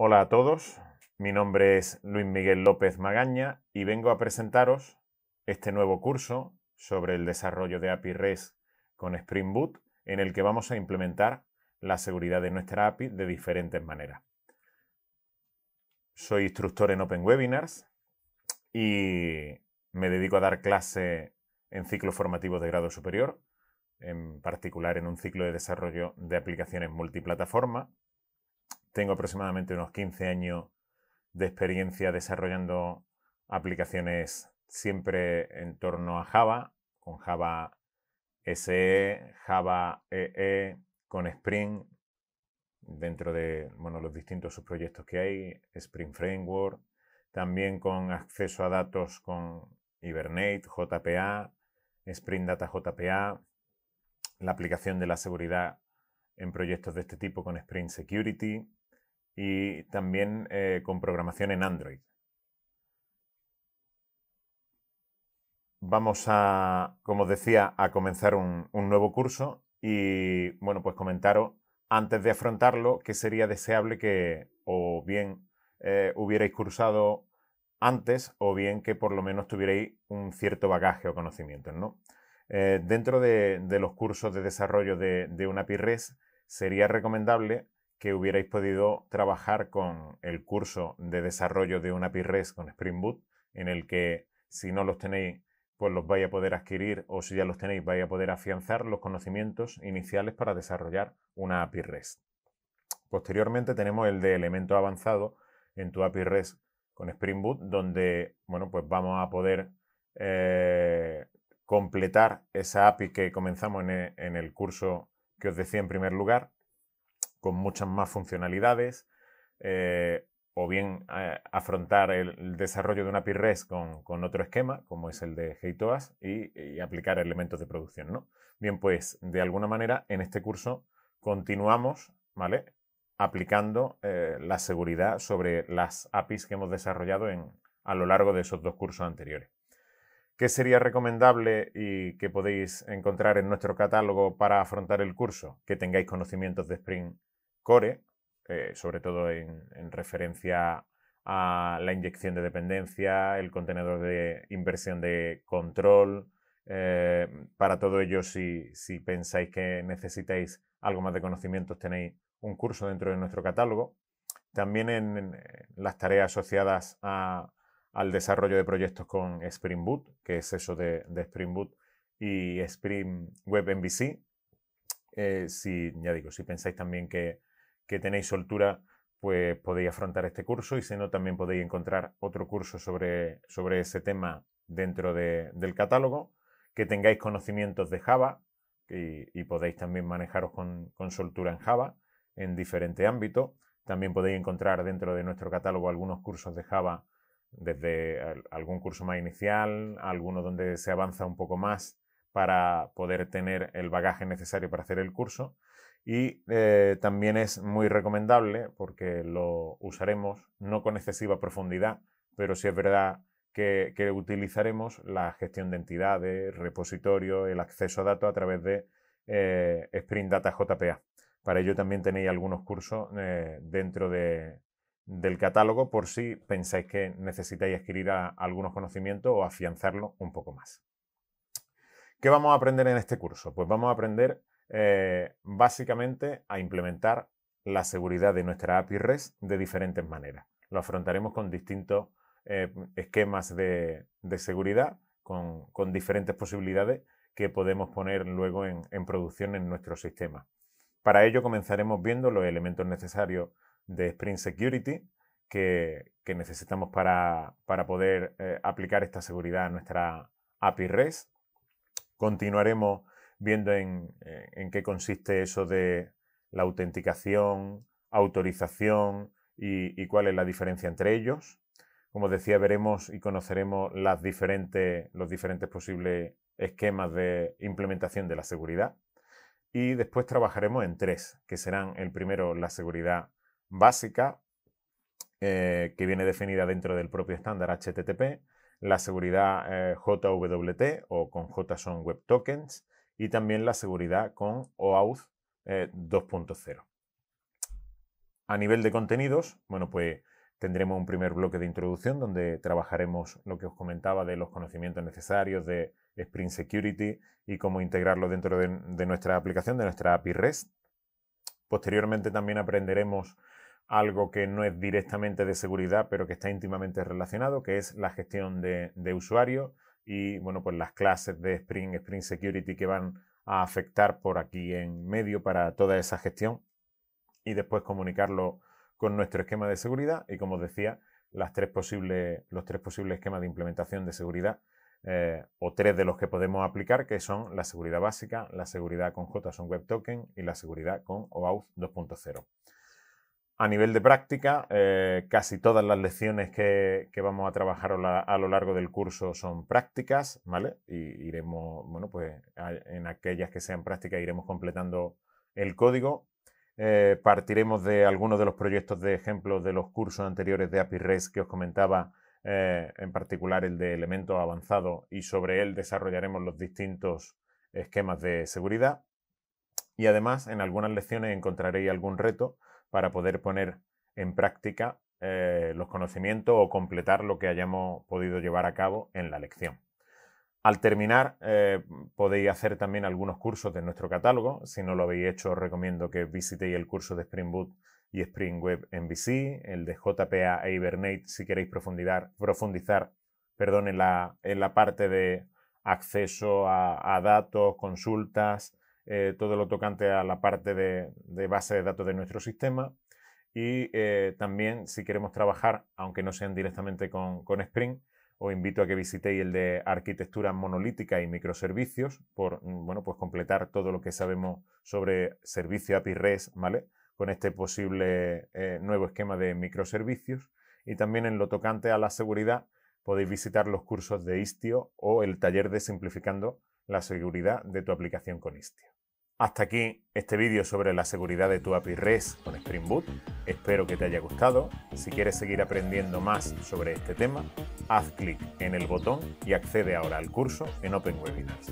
Hola a todos, mi nombre es Luis Miguel López Magaña y vengo a presentaros este nuevo curso sobre el desarrollo de API REST con Spring Boot en el que vamos a implementar la seguridad de nuestra API de diferentes maneras. Soy instructor en Open Webinars y me dedico a dar clase en ciclos formativos de grado superior, en particular en un ciclo de desarrollo de aplicaciones multiplataforma tengo aproximadamente unos 15 años de experiencia desarrollando aplicaciones siempre en torno a Java, con Java SE, Java EE, e, con Spring, dentro de bueno, los distintos subproyectos que hay, Spring Framework, también con acceso a datos con Hibernate, JPA, Spring Data JPA, la aplicación de la seguridad en proyectos de este tipo con Spring Security y también eh, con programación en Android. Vamos a, como os decía, a comenzar un, nuevo curso y, bueno, pues comentaros antes de afrontarlo que sería deseable que o bien eh, hubierais cursado antes o bien que por lo menos tuvierais un cierto bagaje o conocimientos, ¿no? Eh, dentro de, los cursos de desarrollo de, de una Res sería recomendable que hubierais podido trabajar con el curso de desarrollo de una API REST con Spring Boot, en el que si no los tenéis, pues los vais a poder adquirir o si ya los tenéis, vais a poder afianzar los conocimientos iniciales para desarrollar una API REST. Posteriormente tenemos el de elemento avanzado en tu API REST con Spring Boot, donde bueno, pues vamos a poder eh, completar esa API que comenzamos en e, el curso que os decía en primer lugar, con muchas más funcionalidades, eh, o bien eh, afrontar el, desarrollo de una API con, con, otro esquema, como es el de Heitoas, y, aplicar elementos de producción. ¿no? Bien, pues de alguna manera en este curso continuamos ¿vale? aplicando eh, la seguridad sobre las APIs que hemos desarrollado en, a lo largo de esos dos cursos anteriores. ¿Qué sería recomendable y que podéis encontrar en nuestro catálogo para afrontar el curso? Que tengáis conocimientos de Spring Core, eh, sobre todo en, referencia a la inyección de dependencia, el contenedor de inversión de control. Eh, para todo ello, si, pensáis que necesitáis algo más de conocimientos, tenéis un curso dentro de nuestro catálogo. También en las tareas asociadas a al desarrollo de proyectos con Spring Boot, que es eso de, Spring Boot y Spring Web MVC. Eh, si, ya digo, si pensáis también que, que tenéis soltura, pues podéis afrontar este curso y si no, también podéis encontrar otro curso sobre, sobre ese tema dentro del catálogo, que tengáis conocimientos de Java y, podéis también manejaros con, con, soltura en Java en diferente ámbito. También podéis encontrar dentro de nuestro catálogo algunos cursos de Java desde algún curso más inicial, alguno donde se avanza un poco más para poder tener el bagaje necesario para hacer el curso. Y eh, también es muy recomendable porque lo usaremos no con excesiva profundidad, pero sí es verdad que, utilizaremos la gestión de entidades, repositorio, el acceso a datos a través de Spring eh, Sprint Data JPA. Para ello también tenéis algunos cursos eh, dentro de, del catálogo por si pensáis que necesitáis adquirir algunos conocimientos o afianzarlo un poco más. ¿Qué vamos a aprender en este curso? Pues vamos a aprender eh, básicamente a implementar la seguridad de nuestra API REST de diferentes maneras. Lo afrontaremos con distintos eh, esquemas de, seguridad, con, diferentes posibilidades que podemos poner luego en, en producción en nuestro sistema. Para ello comenzaremos viendo los elementos necesarios de Spring Security que, necesitamos para, poder eh, aplicar esta seguridad a nuestra API REST. Continuaremos viendo en, eh, qué consiste eso de la autenticación, autorización y, cuál es la diferencia entre ellos. Como decía, veremos y conoceremos las diferentes, los diferentes posibles esquemas de implementación de la seguridad. Y después trabajaremos en tres, que serán el primero la seguridad básica eh, que viene definida dentro del propio estándar HTTP, la seguridad eh, JWT o con JSON Web Tokens y también la seguridad con OAuth eh, 2.0. A nivel de contenidos, bueno, pues tendremos un primer bloque de introducción donde trabajaremos lo que os comentaba de los conocimientos necesarios de Spring Security y cómo integrarlo dentro de nuestra aplicación, de nuestra API REST. Posteriormente también aprenderemos algo que no es directamente de seguridad, pero que está íntimamente relacionado, que es la gestión de, usuarios y bueno, pues las clases de Spring, Spring Security que van a afectar por aquí en medio para toda esa gestión y después comunicarlo con nuestro esquema de seguridad y como os decía, las tres los tres posibles esquemas de implementación de seguridad eh, o tres de los que podemos aplicar, que son la seguridad básica, la seguridad con JSON Web Token y la seguridad con OAuth 2.0. A nivel de práctica, eh, casi todas las lecciones que, vamos a trabajar a lo largo del curso son prácticas, ¿vale? Y iremos, bueno, pues en aquellas que sean prácticas iremos completando el código. Eh, partiremos de algunos de los proyectos de ejemplo de los cursos anteriores de API REST que os comentaba, eh, en particular el de elementos avanzados, y sobre él desarrollaremos los distintos esquemas de seguridad. Y además, en algunas lecciones encontraréis algún reto para poder poner en práctica eh, los conocimientos o completar lo que hayamos podido llevar a cabo en la lección. Al terminar, eh, podéis hacer también algunos cursos de nuestro catálogo. Si no lo habéis hecho, os recomiendo que visitéis el curso de Spring Boot y Spring Web MVC, el de JPA e Hibernate, si queréis profundizar, profundizar en, la, parte de acceso a datos, consultas, eh, todo lo tocante a la parte de, base de datos de nuestro sistema. Y eh, también si queremos trabajar, aunque no sean directamente con, Spring, os invito a que visitéis el de arquitectura monolítica y microservicios por mm, bueno, pues completar todo lo que sabemos sobre servicio API REST, ¿vale? Con este posible eh, nuevo esquema de microservicios. Y también en lo tocante a la seguridad, podéis visitar los cursos de Istio o el taller de simplificando la seguridad de tu aplicación con Istio. Hasta aquí este vídeo sobre la seguridad de tu API REST con Spring Boot. Espero que te haya gustado. Si quieres seguir aprendiendo más sobre este tema, haz clic en el botón y accede ahora al curso en Open Webinars.